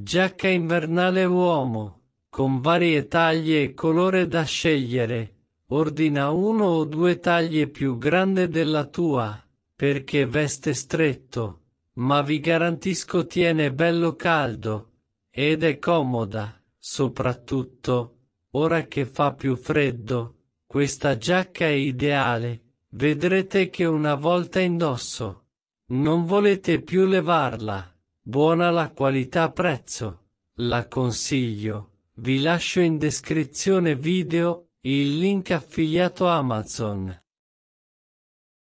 Giacca invernale uomo, con varie taglie e colore da scegliere. Ordina uno o due taglie più grande della tua, perché veste stretto, ma vi garantisco tiene bello caldo, ed è comoda, soprattutto, ora che fa più freddo. Questa giacca è ideale, vedrete che una volta indosso, non volete più levarla. Buona la qualità prezzo. La consiglio. Vi lascio in descrizione video il link affiliato Amazon.